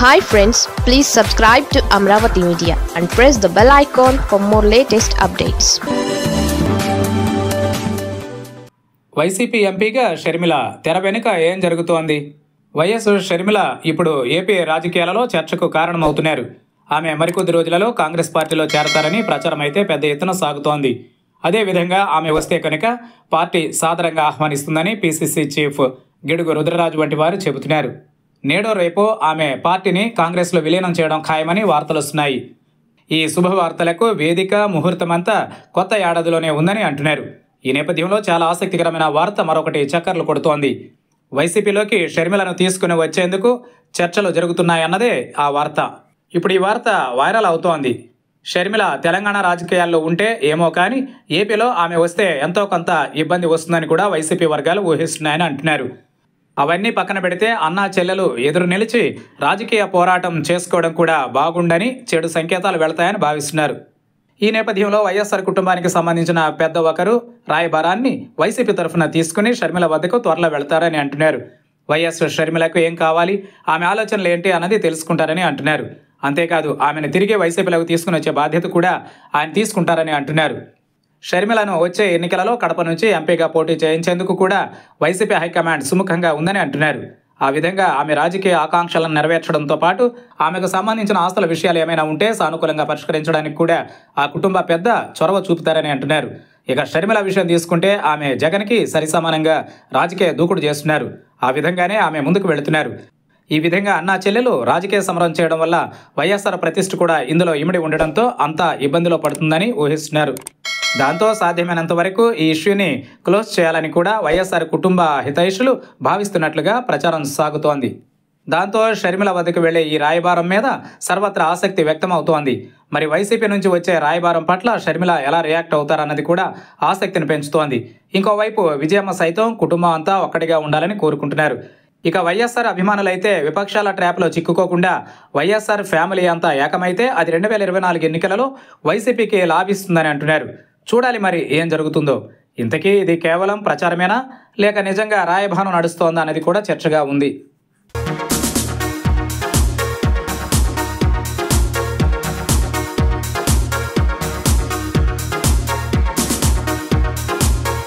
hi friends please subscribe to Amaravati media and press the bell icon for more latest updates YCP ఎంపీగా షర్మిల తెర వెనుక ఏం జరుగుతోంది వైఎస్ షర్మిల ఇప్పుడు ఏపీ రాజకీయాలలో చర్చకు కారణమవుతున్నారు ఆమె మరికొద్ది రోజులలో కాంగ్రెస్ పార్టీలో చేరతారని ప్రచారం అయితే పెద్ద ఎత్తున సాగుతోంది అదేవిధంగా ఆమె వస్తే కనుక పార్టీ సాదరంగా ఆహ్వానిస్తుందని పీసీసీ చీఫ్ గిడుగు రుద్రరాజు వంటి వారు చెబుతున్నారు నేడో రేపో ఆమె పార్టీని కాంగ్రెస్లో విలీనం చేయడం ఖాయమని వార్తలు వస్తున్నాయి ఈ శుభవార్తలకు వేదిక ముహూర్తమంతా కొత్త ఏడాదిలోనే ఉందని అంటున్నారు ఈ నేపథ్యంలో చాలా ఆసక్తికరమైన వార్త మరొకటి చక్కర్లు కొడుతోంది వైసీపీలోకి షర్మిలను తీసుకుని వచ్చేందుకు చర్చలు జరుగుతున్నాయన్నదే ఆ వార్త ఇప్పుడు ఈ వార్త వైరల్ అవుతోంది షర్మిల తెలంగాణ రాజకీయాల్లో ఉంటే ఏమో కానీ ఏపీలో ఆమె వస్తే ఎంతో కొంత ఇబ్బంది వస్తుందని కూడా వైసీపీ వర్గాలు ఊహిస్తున్నాయని అంటున్నారు అవన్నీ పక్కన పెడితే అన్నా చెల్లెలు ఎదురు నిలిచి రాజకీయ పోరాటం చేసుకోవడం కూడా బాగుండని చెడు సంకేతాలు వెళతాయని భావిస్తున్నారు ఈ నేపథ్యంలో వైఎస్ఆర్ కుటుంబానికి సంబంధించిన పెద్ద ఒకరు రాయబారాన్ని వైసీపీ తరఫున తీసుకుని షర్మిల వద్దకు త్వరలో వెళతారని అంటున్నారు వైఎస్ షర్మిలకు ఏం కావాలి ఆమె ఆలోచనలు ఏంటి అన్నది తెలుసుకుంటారని అంటున్నారు అంతేకాదు ఆమెను తిరిగి వైసీపీలకు తీసుకుని వచ్చే బాధ్యత కూడా ఆయన తీసుకుంటారని అంటున్నారు షర్మిలను వచ్చే ఎన్నికలలో కడప నుంచి ఎంపీగా పోటీ చేయించేందుకు కూడా వైసీపీ హైకమాండ్ సుముఖంగా ఉందని అంటున్నారు ఆ విధంగా ఆమె రాజకీయ ఆకాంక్షలను నెరవేర్చడంతో పాటు ఆమెకు సంబంధించిన ఆస్తుల విషయాలు ఏమైనా ఉంటే సానుకూలంగా పరిష్కరించడానికి కూడా ఆ కుటుంబ పెద్ద చొరవ చూపుతారని అంటున్నారు ఇక షర్మిల విషయం తీసుకుంటే ఆమె జగన్కి సరిసమానంగా రాజకీయ దూకుడు చేస్తున్నారు ఆ విధంగానే ఆమె ముందుకు వెళుతున్నారు ఈ విధంగా అన్నా చెల్లెలు రాజకీయ సమరం చేయడం వల్ల వైఎస్ఆర్ ప్రతిష్ఠ కూడా ఇందులో ఇమిడి ఉండడంతో అంతా ఇబ్బందిలో పడుతుందని ఊహిస్తున్నారు దాంతో సాధ్యమైనంత వరకు ఈ ఇష్యూని క్లోజ్ చేయాలని కూడా వైఎస్ఆర్ కుటుంబ హితైషులు భావిస్తున్నట్లుగా ప్రచారం సాగుతోంది దాంతో షర్మిల వద్దకు వెళ్లే ఈ రాయబారం మీద సర్వత్రా ఆసక్తి వ్యక్తమవుతోంది మరి వైసీపీ నుంచి వచ్చే రాయబారం పట్ల షర్మిల ఎలా రియాక్ట్ అవుతారన్నది కూడా ఆసక్తిని పెంచుతోంది ఇంకోవైపు విజయమ్మ సైతం కుటుంబం అంతా ఒక్కడిగా ఉండాలని కోరుకుంటున్నారు ఇక వైఎస్ఆర్ అభిమానులైతే విపక్షాల ట్రాప్లో చిక్కుకోకుండా వైఎస్ఆర్ ఫ్యామిలీ అంతా ఏకమైతే అది రెండు వేల ఇరవై నాలుగు ఎన్నికలలో వైసీపీకి లాభిస్తుందని అంటున్నారు చూడాలి మరి ఏం జరుగుతుందో ఇంతకీ ఇది కేవలం ప్రచారమేనా లేక నిజంగా రాయభాను నడుస్తోందా అనేది కూడా చర్చగా ఉంది